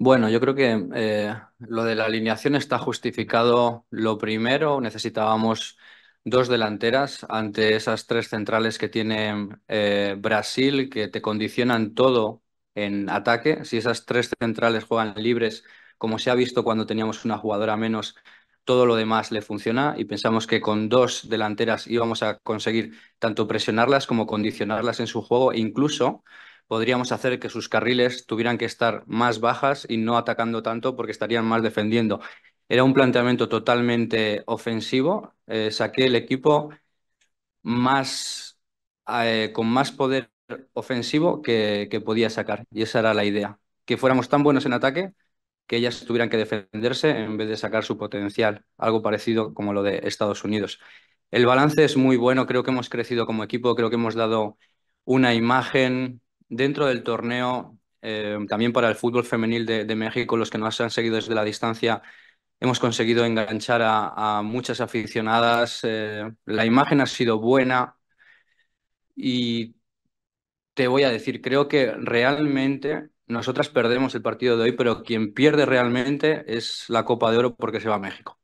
Bueno, yo creo que eh, lo de la alineación está justificado. Lo primero, necesitábamos dos delanteras ante esas tres centrales que tiene eh, Brasil, que te condicionan todo en ataque. Si esas tres centrales juegan libres, como se ha visto cuando teníamos una jugadora menos, todo lo demás le funciona y pensamos que con dos delanteras íbamos a conseguir tanto presionarlas como condicionarlas en su juego incluso podríamos hacer que sus carriles tuvieran que estar más bajas y no atacando tanto porque estarían más defendiendo. Era un planteamiento totalmente ofensivo. Eh, saqué el equipo más, eh, con más poder ofensivo que, que podía sacar. Y esa era la idea. Que fuéramos tan buenos en ataque que ellas tuvieran que defenderse en vez de sacar su potencial, algo parecido como lo de Estados Unidos. El balance es muy bueno, creo que hemos crecido como equipo, creo que hemos dado una imagen dentro del torneo, eh, también para el fútbol femenil de, México, los que nos han seguido desde la distancia, hemos conseguido enganchar a, muchas aficionadas. Eh, la imagen ha sido buena y te voy a decir, creo que realmente nosotras perdemos el partido de hoy, pero quien pierde realmente es la Copa de Oro porque se va a México.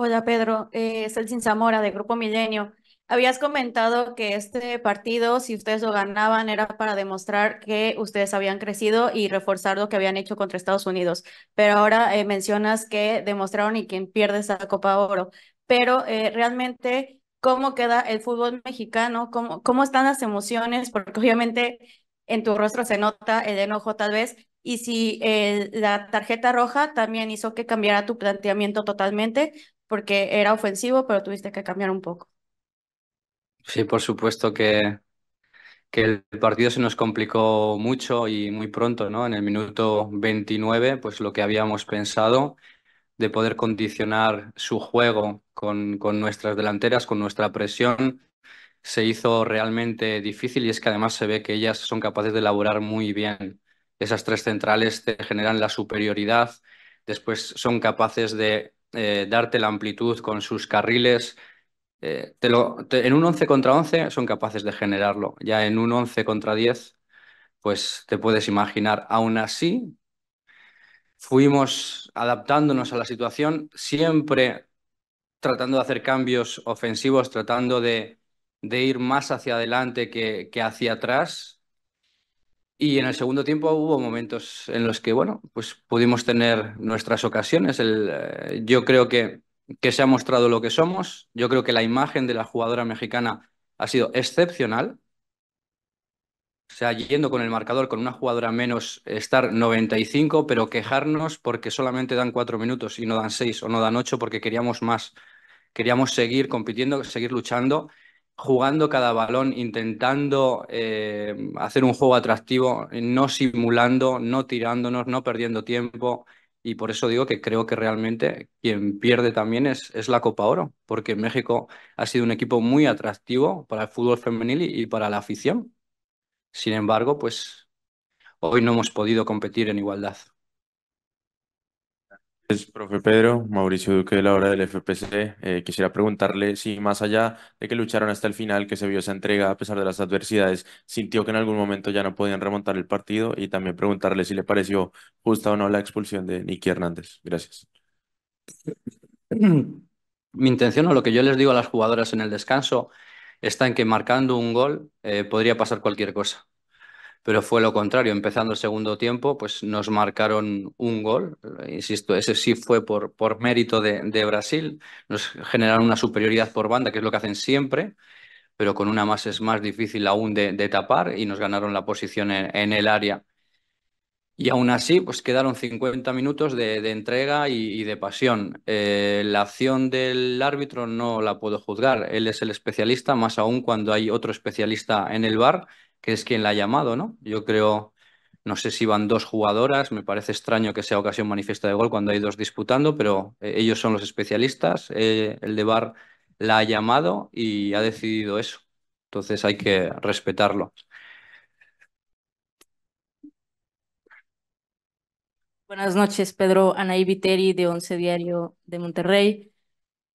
Hola Pedro, es eh, el Zamora de Grupo Milenio. Habías comentado que este partido, si ustedes lo ganaban, era para demostrar que ustedes habían crecido y reforzar lo que habían hecho contra Estados Unidos. Pero ahora eh, mencionas que demostraron y quien pierde la Copa Oro. Pero eh, realmente, ¿cómo queda el fútbol mexicano? ¿Cómo, ¿Cómo están las emociones? Porque obviamente en tu rostro se nota el enojo tal vez. Y si eh, la tarjeta roja también hizo que cambiara tu planteamiento totalmente, porque era ofensivo, pero tuviste que cambiar un poco. Sí, por supuesto que, que el partido se nos complicó mucho y muy pronto, ¿no? En el minuto 29, pues lo que habíamos pensado de poder condicionar su juego con, nuestras delanteras, con nuestra presión, se hizo realmente difícil y es que además se ve que ellas son capaces de elaborar muy bien. Esas tres centrales te generan la superioridad, después son capaces de eh, darte la amplitud con sus carriles, eh, en un 11 contra 11 son capaces de generarlo. Ya en un 11 contra 10, pues te puedes imaginar. Aún así, fuimos adaptándonos a la situación, siempre tratando de hacer cambios ofensivos, tratando de, ir más hacia adelante que, que hacia atrás. Y en el segundo tiempo hubo momentos en los que, bueno, pues pudimos tener nuestras ocasiones. El, eh, yo creo que que se ha mostrado lo que somos. Yo creo que la imagen de la jugadora mexicana ha sido excepcional. O sea, yendo con el marcador con una jugadora menos, estar 95, pero quejarnos porque solamente dan cuatro minutos y no dan seis o no dan ocho porque queríamos más. Queríamos seguir compitiendo, seguir luchando, jugando cada balón, intentando eh, hacer un juego atractivo, no simulando, no tirándonos, no perdiendo tiempo. Y por eso digo que creo que realmente quien pierde también es, es la Copa Oro, porque México ha sido un equipo muy atractivo para el fútbol femenil y, y para la afición. Sin embargo, pues hoy no hemos podido competir en igualdad. Pues, profe Pedro, Mauricio Duque de la hora del FPC, eh, quisiera preguntarle si más allá de que lucharon hasta el final, que se vio esa entrega a pesar de las adversidades, sintió que en algún momento ya no podían remontar el partido y también preguntarle si le pareció justa o no la expulsión de Niki Hernández. Gracias. Mi intención o lo que yo les digo a las jugadoras en el descanso está en que marcando un gol eh, podría pasar cualquier cosa pero fue lo contrario. Empezando el segundo tiempo, pues nos marcaron un gol. Insisto, ese sí fue por, por mérito de, Brasil. Nos generaron una superioridad por banda, que es lo que hacen siempre, pero con una más es más difícil aún de, tapar y nos ganaron la posición en el área. Y aún así, pues quedaron 50 minutos de, entrega y, de pasión. Eh, la acción del árbitro no la puedo juzgar. Él es el especialista, más aún cuando hay otro especialista en el bar, que es quien la ha llamado, ¿no? Yo creo, no sé si van dos jugadoras, me parece extraño que sea ocasión manifiesta de gol cuando hay dos disputando, pero eh, ellos son los especialistas. Eh, el de bar la ha llamado y ha decidido eso. Entonces hay que respetarlo. Buenas noches, Pedro Anaí Viteri de Once Diario de Monterrey.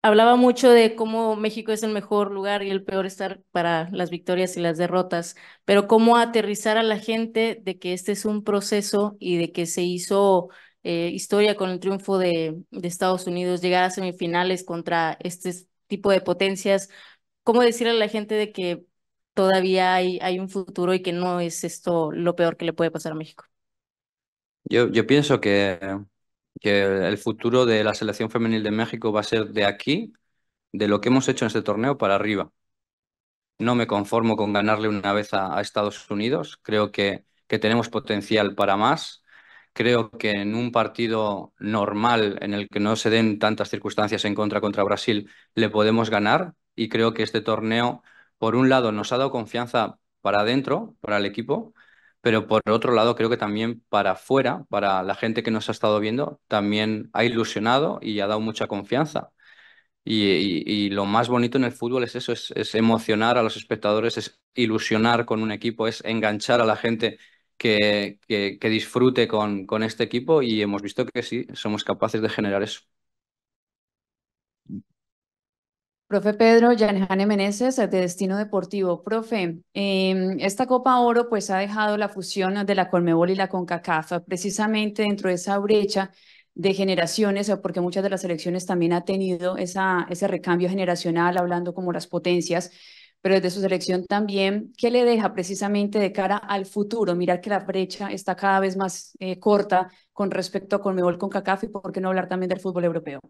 Hablaba mucho de cómo México es el mejor lugar y el peor estar para las victorias y las derrotas, pero cómo aterrizar a la gente de que este es un proceso y de que se hizo eh, historia con el triunfo de, Estados Unidos, llegar a semifinales contra este tipo de potencias, cómo decirle a la gente de que todavía hay un futuro y que no es esto lo peor que le puede pasar a México. Yo, pienso que, el futuro de la selección femenil de México va a ser de aquí, de lo que hemos hecho en este torneo para arriba. No me conformo con ganarle una vez a, Estados Unidos. Creo que, que tenemos potencial para más. Creo que en un partido normal en el que no se den tantas circunstancias en contra contra Brasil, le podemos ganar. Y creo que este torneo, por un lado, nos ha dado confianza para adentro, para el equipo, pero por otro lado creo que también para afuera, para la gente que nos ha estado viendo, también ha ilusionado y ha dado mucha confianza. Y, lo más bonito en el fútbol es eso, es, emocionar a los espectadores, es ilusionar con un equipo, es enganchar a la gente que, disfrute con, con este equipo y hemos visto que sí, somos capaces de generar eso. Profe Pedro Yanejane Meneses, de Destino Deportivo. Profe, em, esta Copa Oro pues ha dejado la fusión de la Colmebol y la CONCACAF, precisamente dentro de esa brecha de generaciones, eh, porque muchas de las selecciones también ha tenido esa, ese recambio generacional, hablando como las potencias, pero desde su selección también, ¿qué le deja precisamente de cara al futuro? Mirar que la brecha está cada vez más eh, corta con respecto a Colmebol, CONCACAF y por qué no hablar también del fútbol europeo.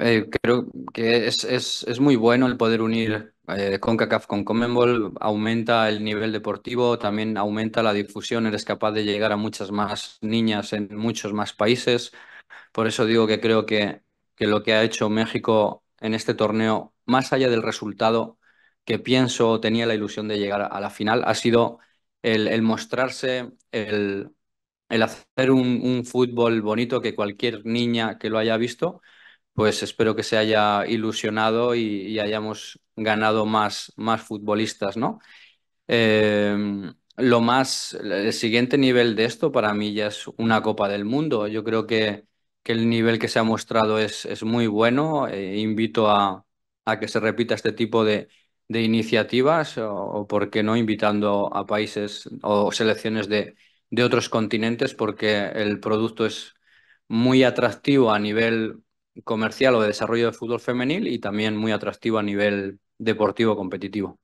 Eh, creo que es, muy bueno el poder unir eh, CONCACAF con CONMEBOL, aumenta el nivel deportivo, también aumenta la difusión, eres capaz de llegar a muchas más niñas en muchos más países. Por eso digo que creo que, lo que ha hecho México en este torneo, más allá del resultado que pienso tenía la ilusión de llegar a la final, ha sido el, el mostrarse, el, hacer un fútbol bonito que cualquier niña que lo haya visto pues espero que se haya ilusionado y, hayamos ganado más, más futbolistas, ¿no? Em, lo más, el siguiente nivel de esto para mí ya es una Copa del Mundo. Yo creo que, el nivel que se ha mostrado es, muy bueno. Eh, invito a, que se repita este tipo de, iniciativas o, porque ¿por qué no?, invitando a países o selecciones de, de otros continentes porque el producto es muy atractivo a nivel comercial o de desarrollo de fútbol femenil y también muy atractivo a nivel deportivo competitivo.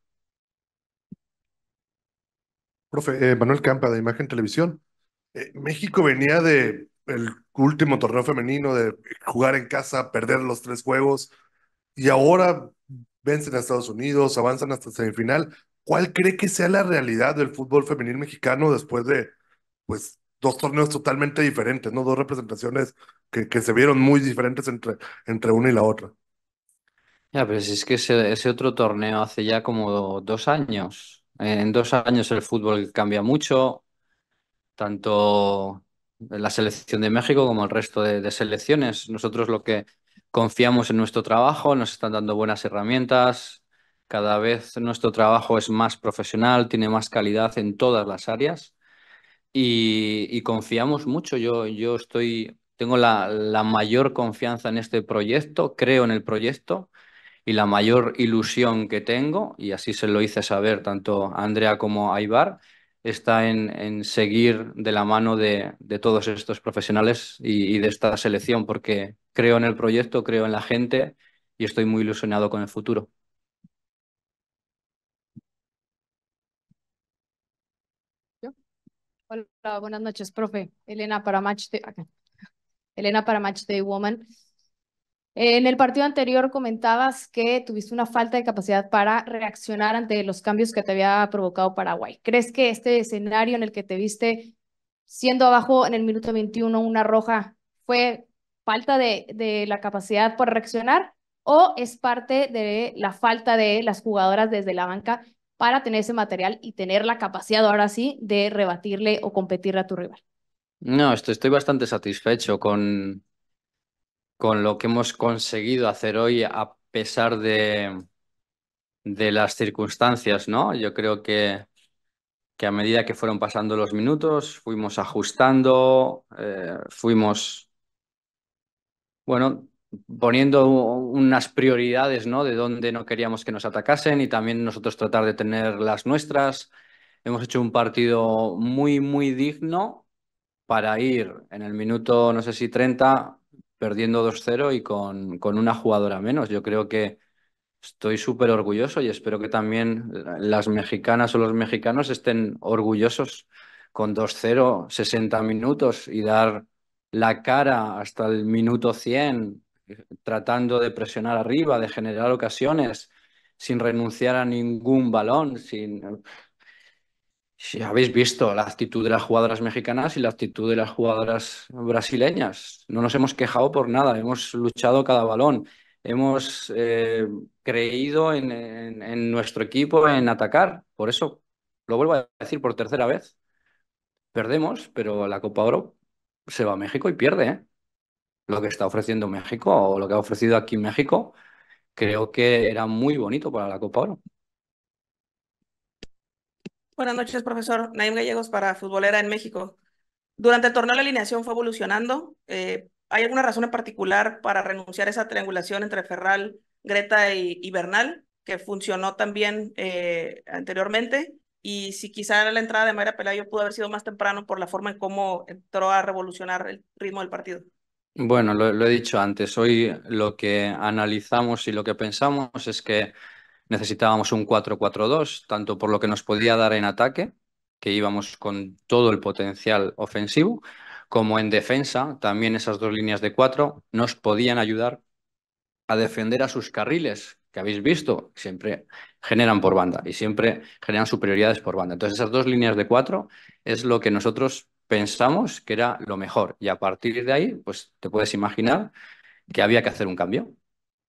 Profe, eh, Manuel Campa de Imagen Televisión. Eh, México venía de el último torneo femenino, de jugar en casa, perder los tres juegos, y ahora vencen a Estados Unidos, avanzan hasta semifinal. ¿Cuál cree que sea la realidad del fútbol femenil mexicano después de pues, dos torneos totalmente diferentes, ¿no? Dos representaciones que, se vieron muy diferentes entre, entre una y la otra. Ya, pero si es que ese, otro torneo hace ya como dos años. En dos años el fútbol cambia mucho, tanto la selección de México como el resto de, selecciones. Nosotros lo que confiamos en nuestro trabajo, nos están dando buenas herramientas, cada vez nuestro trabajo es más profesional, tiene más calidad en todas las áreas y, confiamos mucho. Yo, yo estoy tengo la, mayor confianza en este proyecto, creo en el proyecto y la mayor ilusión que tengo, y así se lo hice saber tanto a Andrea como a Ibar, está en, seguir de la mano de, todos estos profesionales y, de esta selección, porque creo en el proyecto, creo en la gente y estoy muy ilusionado con el futuro. Hola, buenas noches, profe. Elena para match. acá. Elena, para Match Woman. En el partido anterior comentabas que tuviste una falta de capacidad para reaccionar ante los cambios que te había provocado Paraguay. ¿Crees que este escenario en el que te viste siendo abajo en el minuto 21 una roja fue falta de, la capacidad para reaccionar o es parte de la falta de las jugadoras desde la banca para tener ese material y tener la capacidad ahora sí de rebatirle o competirle a tu rival? No, estoy, bastante satisfecho con, lo que hemos conseguido hacer hoy a pesar de, las circunstancias, ¿no? Yo creo que, a medida que fueron pasando los minutos, fuimos ajustando, eh, fuimos, bueno, poniendo unas prioridades, ¿no? De dónde no queríamos que nos atacasen y también nosotros tratar de tener las nuestras. Hemos hecho un partido muy, muy digno para ir en el minuto, no sé si 30, perdiendo 2-0 y con, con una jugadora menos. Yo creo que estoy súper orgulloso y espero que también las mexicanas o los mexicanos estén orgullosos con 2-0, 60 minutos y dar la cara hasta el minuto 100, tratando de presionar arriba, de generar ocasiones, sin renunciar a ningún balón, sin si habéis visto la actitud de las jugadoras mexicanas y la actitud de las jugadoras brasileñas. No nos hemos quejado por nada, hemos luchado cada balón, hemos eh, creído en, nuestro equipo, en atacar. Por eso, lo vuelvo a decir por tercera vez, perdemos, pero la Copa Oro se va a México y pierde. ¿eh? Lo que está ofreciendo México o lo que ha ofrecido aquí México, creo que era muy bonito para la Copa Oro. Buenas noches, profesor. Naim Gallegos para Futbolera en México. Durante el torneo la alineación fue evolucionando. Eh, ¿Hay alguna razón en particular para renunciar a esa triangulación entre Ferral, Greta y, Bernal, que funcionó también eh, anteriormente? Y si quizá la entrada de Mayra Pelayo pudo haber sido más temprano por la forma en cómo entró a revolucionar el ritmo del partido. Bueno, lo, lo he dicho antes. Hoy lo que analizamos y lo que pensamos es que necesitábamos un 4-4-2, tanto por lo que nos podía dar en ataque, que íbamos con todo el potencial ofensivo, como en defensa, también esas dos líneas de cuatro nos podían ayudar a defender a sus carriles, que habéis visto, siempre generan por banda y siempre generan superioridades por banda. Entonces, esas dos líneas de cuatro es lo que nosotros pensamos que era lo mejor. Y a partir de ahí, pues te puedes imaginar que había que hacer un cambio,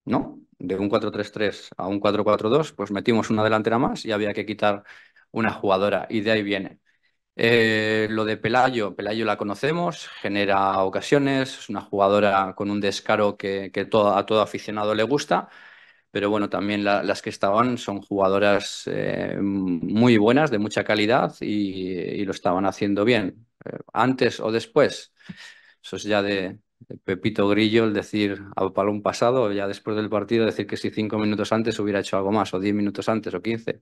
¿no? de un 4-3-3 a un 4-4-2, pues metimos una delantera más y había que quitar una jugadora y de ahí viene. Eh, lo de Pelayo, Pelayo la conocemos, genera ocasiones, es una jugadora con un descaro que, a todo aficionado le gusta, pero bueno, también las que estaban son jugadoras eh, muy buenas, de mucha calidad y, lo estaban haciendo bien. Eh, antes o después, eso es ya de, Pepito Grillo el decir al palón pasado, ya después del partido, decir que si cinco minutos antes hubiera hecho algo más, o diez minutos antes, o quince.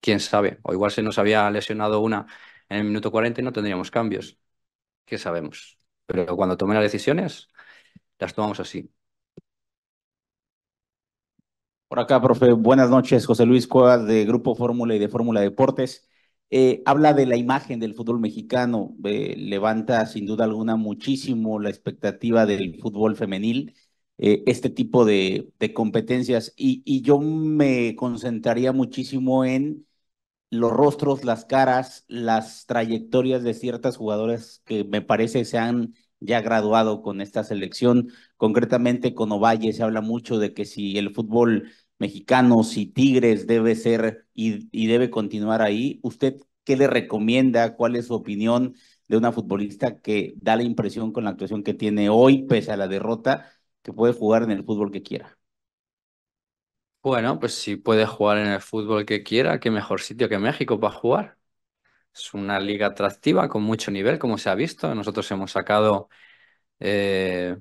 Quién sabe, o igual se nos había lesionado una en el minuto cuarenta y no tendríamos cambios. ¿Qué sabemos? Pero cuando tomen las decisiones, las tomamos así. Por acá, profe, buenas noches. José Luis Cuevas de Grupo Fórmula y de Fórmula Deportes. Eh, habla de la imagen del fútbol mexicano, eh, levanta sin duda alguna muchísimo la expectativa del fútbol femenil, eh, este tipo de, competencias. Y, y, yo me concentraría muchísimo en los rostros, las caras, las trayectorias de ciertas jugadoras que me parece se han ya graduado con esta selección. Concretamente con Ovalle se habla mucho de que si el fútbol Mexicanos y Tigres debe ser y, debe continuar ahí. ¿Usted qué le recomienda? ¿Cuál es su opinión de una futbolista que da la impresión con la actuación que tiene hoy, pese a la derrota, que puede jugar en el fútbol que quiera? Bueno, pues si puede jugar en el fútbol que quiera, qué mejor sitio que México para jugar. Es una liga atractiva con mucho nivel, como se ha visto. Nosotros hemos sacado eh,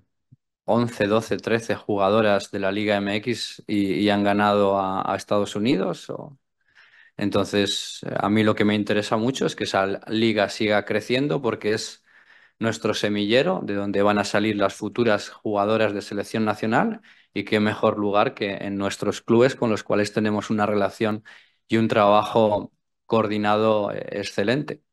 11, 12, 13 jugadoras de la Liga MX y, han ganado a, Estados Unidos. Entonces, a mí lo que me interesa mucho es que esa liga siga creciendo porque es nuestro semillero de donde van a salir las futuras jugadoras de selección nacional y qué mejor lugar que en nuestros clubes con los cuales tenemos una relación y un trabajo coordinado eh, excelente.